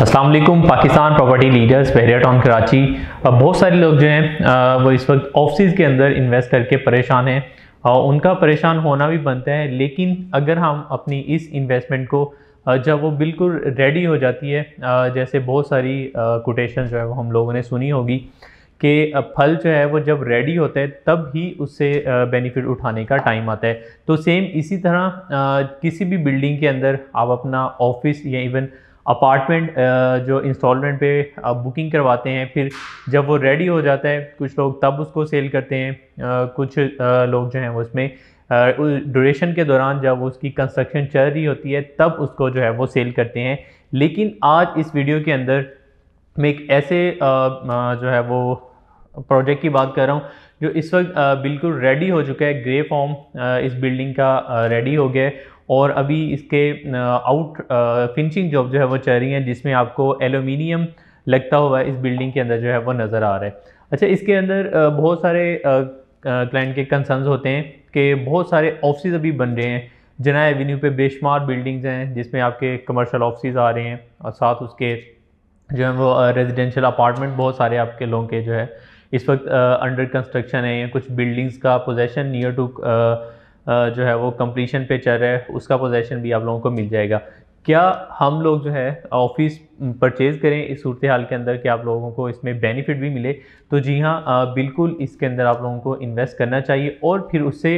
Aslam Pakistan property leaders Bahria town Karachi अब बहुत सारे लोग जो हैं वो इस वक्त ऑफिस के अंदर इन्वेस्ट करके परेशान हैं और उनका परेशान होना भी बनता है लेकिन अगर हम अपनी इस इन्वेस्टमेंट को जब वो बिल्कुल रेडी हो जाती है जैसे बहुत सारी कोटेशन जो है वो हम लोगों ने सुनी होगी कि फल जो है वो जब रेडी होता है तब ही उससे बेनिफिट उठाने का टाइम आता है तो सेम इसी तरह किसी भी बिल्डिंग के अंदर आप अपना ऑफिस या इवन अपार्टमेंट जो इंस्टॉलमेंट पे बुकिंग करवाते हैं फिर जब वो रेडी हो जाता है कुछ लोग तब उसको सेल करते हैं कुछ लोग जो हैं वो उसमें ड्यूरेशन के दौरान जब उसकी कंस्ट्रक्शन चल रही होती है तब उसको जो है वो सेल करते हैं लेकिन आज इस वीडियो के अंदर मैं एक ऐसे जो है वो प्रोजेक्ट की बात कर रहा हूँ जो इस वक्त बिल्कुल रेडी हो चुका है ग्रे फॉर्म इस बिल्डिंग का रेडी हो गया है और अभी इसके आउट फिनिशिंग जॉब जो है वो चल रही है जिसमें आपको एलुमिनियम लगता हुआ इस बिल्डिंग के अंदर जो है वो नज़र आ रहा है अच्छा इसके अंदर बहुत सारे क्लाइंट के कंसर्नस होते हैं कि बहुत सारे ऑफिस अभी बन रहे हैं जना एवेन्यू पे बेशुमार बिल्डिंग्स हैं जिसमें आपके कमर्शियल ऑफिस आ रहे हैं और साथ उसके जो है वो रेजिडेंशियल अपार्टमेंट बहुत सारे आपके लोगों के जो है इस वक्त अंडर कंस्ट्रक्शन है या कुछ बिल्डिंग्स का पोजेशन नियर टू जो है वो कंप्लीशन पे चल रहा है उसका पोजेसन भी आप लोगों को मिल जाएगा क्या हम लोग जो है ऑफिस परचेज़ करें इस सूरत हाल के अंदर कि आप लोगों को इसमें बेनिफिट भी मिले तो जी हाँ बिल्कुल इसके अंदर आप लोगों को इन्वेस्ट करना चाहिए और फिर उससे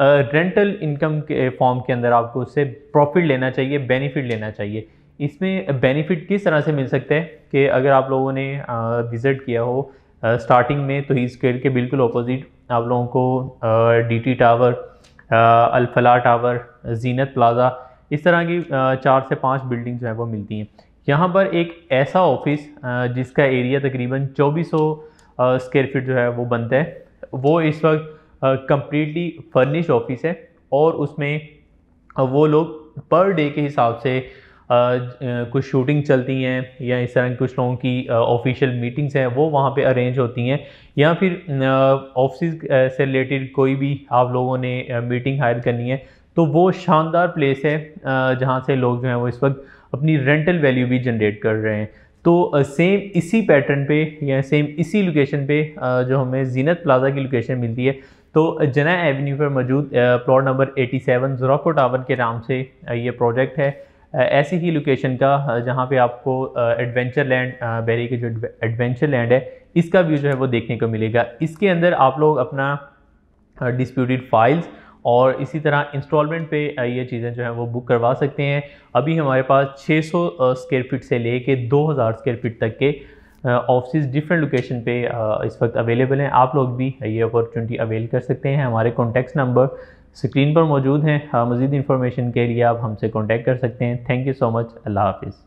रेंटल इनकम के फॉर्म के अंदर आपको उससे प्रॉफिट लेना चाहिए बेनिफिट लेना चाहिए इसमें बेनिफिट किस तरह से मिल सकता है कि अगर आप लोगों ने विज़िट किया हो स्टार्टिंग में तो ही स्केर के बिल्कुल अपोजिट आप लोगों को D tower Alfalah tower Zeenat plaza इस तरह की चार से पाँच बिल्डिंग जो है वो मिलती हैं यहाँ पर एक ऐसा ऑफिस जिसका एरिया तकरीबन 2400 स्क्वायर फीट जो है वो बनता है वो इस वक्त कम्प्लीटली फर्निश ऑफिस है और उसमें वो लोग पर डे के हिसाब से कुछ शूटिंग चलती हैं या इस तरह कुछ लोगों की ऑफिशियल मीटिंग्स हैं वो वहाँ पे अरेंज होती हैं या फिर ऑफिस से रिलेटेड कोई भी आप लोगों ने मीटिंग हायर करनी है तो वो शानदार प्लेस है जहाँ से लोग जो हैं वो इस वक्त अपनी रेंटल वैल्यू भी जनरेट कर रहे हैं तो सेम इसी पैटर्न पे या सेम इसी लोकेशन पे जो हमें जीनत प्लाजा की लोकेशन मिलती है तो जना एवेन्यू पर मौजूद प्लॉट नंबर 87 सेवन जोराको टावर के नाम से ये प्रोजेक्ट है ऐसी ही लोकेशन का जहाँ पे आपको एडवेंचर लैंड बेरी के जो एडवेंचर लैंड है इसका व्यू जो है वो देखने को मिलेगा इसके अंदर आप लोग अपना डिस्प्यूटेड फाइल्स और इसी तरह इंस्टॉलमेंट पे ये चीज़ें जो हैं वो बुक करवा सकते हैं अभी हमारे पास 600 स्क्वायर फिट से ले कर दो स्क्वायर फिट तक के ऑफिस डिफरेंट लोकेशन पे इस वक्त अवेलेबल हैं आप लोग भी ये अपॉर्चुनिटी अवेल कर सकते हैं हमारे कॉन्टैक्ट नंबर स्क्रीन पर मौजूद हैं हाँ मज़ीद इन्फॉर्मेशन के लिए आप हमसे कॉन्टैक्ट कर सकते हैं थैंक यू सो मच अल्लाह हाफिज़